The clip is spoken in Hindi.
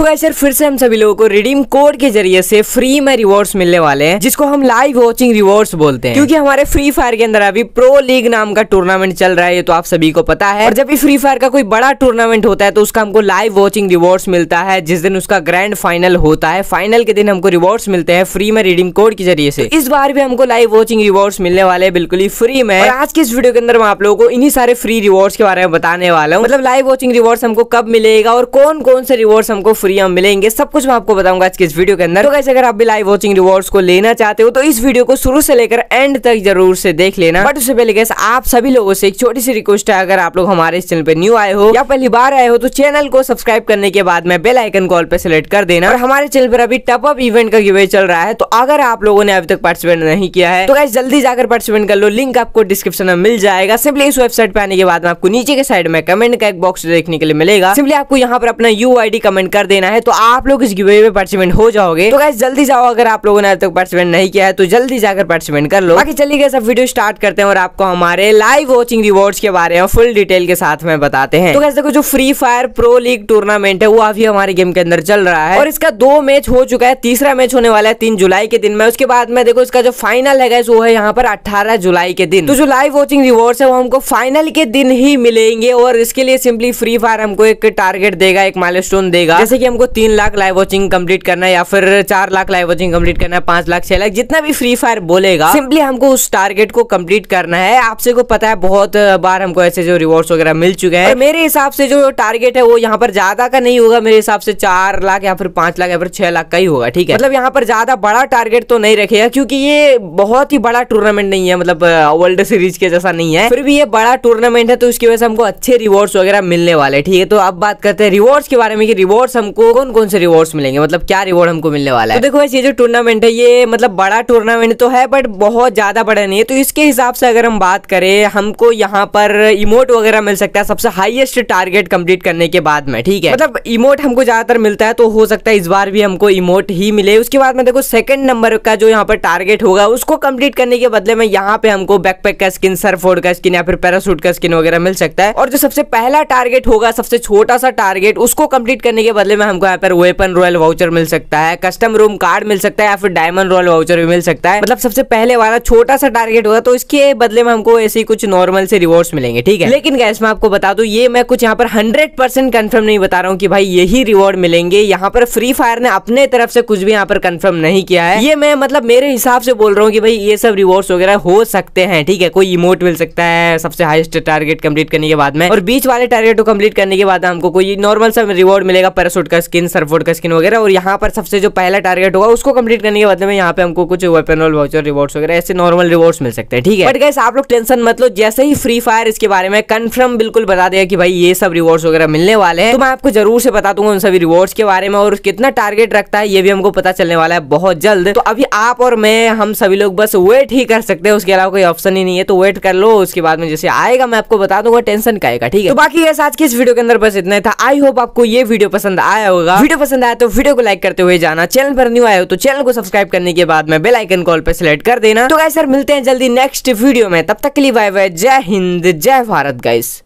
सो गाइस यार फिर से हम सभी लोगों को रिडीम कोड के जरिए से फ्री में रिवॉर्ड्स मिलने वाले हैं जिसको हम लाइव वॉचिंग रिवॉर्ड्स बोलते हैं क्योंकि हमारे फ्री फायर के अंदर अभी प्रो लीग नाम का टूर्नामेंट चल रहा है ये तो आप सभी को पता है और जब भी फ्री फायर का कोई बड़ा टूर्नामेंट होता है तो उसका हमको लाइव वॉचिंग रिवॉर्ड्स मिलता है जिस दिन उसका ग्रैंड फाइनल होता है फाइनल के दिन हमको रिवॉर्ड्स मिलते हैं फ्री में रिडीम कोड के जरिए से तो इस बार भी हमको लाइव वॉचिंग रिवॉर्ड्स मिलने वाले हैं बिल्कुल ही फ्री में आज के इस वीडियो के अंदर मैं आप लोगों को इन्हीं सारे फ्री रिवॉर्ड्स के बारे में बताने वाला हूँ मतलब लाइव वॉचिंग रिवॉर्ड्स हमको कब मिलेगा और कौन कौन से रिवॉर्ड्स हमको फ्री फ्री हम मिलेंगे सब कुछ मैं आपको बताऊंगा आज के इस वीडियो के अंदर तो कैसे अगर आप भी लाइव वॉचिंग रिवॉर्ड को लेना चाहते हो तो इस वीडियो को शुरू से लेकर एंड तक जरूर से देख लेना बट उससे पहले कैसे आप सभी लोगों से एक छोटी सी रिक्वेस्ट है अगर आप लोग हमारे इस चैनल पर न्यू आए हो या पहली बार आए हो तो चैनल को सब्सक्राइब करने के बाद में बेल आइकन कॉल पर सिलेक्ट कर देना और हमारे चैनल पर अभी टॉप अप इवेंट का गिवे चल रहा है तो अगर आप लोगों ने अभी तक पार्टिसिपेट नहीं किया है तो कैसे जल्दी जाकर पार्टिसिपेट कर लो लिंक आपको डिस्क्रिप्शन में मिल जाएगा सिंपली इस वेबसाइट पर आने के बाद आपको नीचे के साइड में कमेंट का एक बॉक्स देखने के लिए मिलेगा सिंपली आपको यहाँ पर अपना यू कमेंट कर देना है तो आप लोग इस गिवे में पार्टिसिपेंट हो जाओगे तो गाइस जल्दी जाओ अगर आप लोगों ने अब तक पार्टिसिपेंट नहीं किया है तो जल्दी जाकर पार्टिसिपेंट कर लो बाकी चलिए सब वीडियो स्टार्ट करते हैं और आपको हमारे लाइव वॉचिंग रिवॉर्ड के बारे में फुल डिटेल के साथ में बताते हैं तो कैसे देखो जो Free Fire Pro League tournament है वो अभी हमारे गेम के अंदर चल रहा है और इसका दो मैच हो चुका है तीसरा मैच होने वाला है तीन जुलाई के दिन में उसके बाद में देखो इसका जो फाइनल है गैस वो है यहाँ पर अट्ठारह जुलाई के दिन तो जो लाइव वॉचिंग रिवॉर्ड है वो हमको फाइनल के दिन ही मिलेंगे और इसके लिए सिंपली फ्री फायर हमको एक टारगेट देगा एक माइल देगा जैसे कि हमको तीन लाख लाइव वॉचिंग कंप्लीट करना है या फिर चार लाख लाइव वॉचिंग कंप्लीट करना है पांच लाख छह लाख जितना भी फ्री फायर बोलेगा सिंपली हमको उस टारगेट को कंप्लीट करना है आपसे को पता है बहुत बार हमको ऐसे जो रिवॉर्ड्स वगैरह मिल चुके हैं मेरे हिसाब से जो टारगेट है वो यहाँ पर ज्यादा का नहीं होगा मेरे हिसाब से चार लाख या फिर पांच लाख या फिर छह लाख का ही होगा ठीक है मतलब यहाँ पर ज्यादा बड़ा टारगेट तो नहीं रखेगा क्योंकि ये बहुत ही बड़ा टूर्नामेंट नहीं है मतलब वर्ल्ड सीरीज के जैसा नहीं है फिर भी ये बड़ा टूर्नामेंट है तो उसकी वजह से हमको अच्छे रिवॉर्ड्स वगैरह मिलने वाले ठीक है तो अब बात करते हैं रिवॉर्ड्स के बारे में कि रिवॉर्ड्स हम हमको कौन कौन से रिवॉर्ड्स मिलेंगे मतलब क्या रिवॉर्ड हमको मिलने वाला है तो देखो वैसे ये जो टूर्नामेंट है ये मतलब बड़ा टूर्नामेंट तो है बट बहुत ज़्यादा बड़ा नहीं है तो इसके हिसाब से अगर हम बात करें हमको यहाँ पर इमोट वगैरह मिल सकता है सबसे हाइएस्ट टारगेट कम्प्लीट करने के बाद में ठीक है मतलब इमोट हमको ज़्यादातर मिलता है तो हो सकता है इस बार भी हमको इमोट ही मिले उसके बाद में देखो सेकंड नंबर का जो यहाँ पर टारगेट होगा उसको कम्प्लीट करने के बदले में यहाँ पे हमको बैकपैक का स्किन सरफोर्ड का स्किन या फिर पैरासूट का स्किन वगैरह मिल सकता है और जो सबसे पहला टारगेट होगा सबसे छोटा सा टारगेट उसको कंप्लीट करने के बदले में हमको यहाँ पर वेपन रॉयल वाउचर मिल सकता है कस्टम रूम कार्ड मिल सकता है या फिर डायमंड रॉयल वाउचर भी मिल सकता है मतलब सबसे पहले वाला छोटा सा टारगेट होगा तो इसके बदले में हमको ऐसे कुछ नॉर्मल से रिवॉर्ड्स मिलेंगे ठीक है लेकिन गैस मैं आपको बता दू ये मैं कुछ यहाँ पर हंड्रेड परसेंट कन्फर्म नहीं बता रहा हूँ कि भाई यही रिवॉर्ड मिलेंगे यहाँ पर फ्री फायर ने अपने तरफ से कुछ भी यहाँ पर कन्फर्म नहीं किया है ये मैं मतलब मेरे हिसाब से बोल रहा हूँ कि भाई ये सब रिवॉर्ड वगैरह हो सकते हैं ठीक है कोई इमोट मिल सकता है सबसे हाइस्ट टारगेट कम्प्लीट करने के बाद में और बीच वाले टारगेट को कम्प्लीट करने के बाद हमको कोई नॉर्मल सा रिवॉर्ड मिलेगा पैरासूट का स्किन सरफोर्ड का स्किन वगैरह और यहाँ पर सबसे जो पहला टारगेट होगा उसको कंप्लीट करने के बाद में यहाँ पे हमको कुछ वेपन और वाउचर रिवॉर्ड्स वगैरह ऐसे नॉर्मल रिवॉर्ड्स मिल सकते हैं ठीक है बट गैस आप लोग टेंशन मत लो जैसे ही फ्री फायर इसके बारे में कन्फर्म बिल्कुल बता दिया कि भाई ये सब रिवॉर्ड्स वगैरह मिलने वाले हैं तो मैं आपको जरूर से बता दूंगा उन सभी रिवॉर्ड्स के बारे में और कितना टारगेट रखता है ये भी हमको पता चलने वाला है बहुत जल्द तो अभी आप और मैं हम सभी लोग बस वेट ही कर सकते हैं उसके अलावा कोई ऑप्शन ही नहीं है तो वेट कर लो उसके बाद में जैसे आएगा मैं आपको बता दूंगा टेंशन का आएगा ठीक है तो बाकी आज के इस वीडियो के अंदर बस इतना था आई होप आपको ये वीडियो पसंद आया आया होगा वीडियो पसंद आया तो वीडियो को लाइक करते हुए जाना चैनल पर न्यू आया हो तो चैनल को सब्सक्राइब करने के बाद में बेलाइकन कॉल पर सिलेक्ट कर देना तो गाय सर मिलते हैं जल्दी नेक्स्ट वीडियो में तब तक के लिए बाय बाय जय हिंद जय भारत गाइस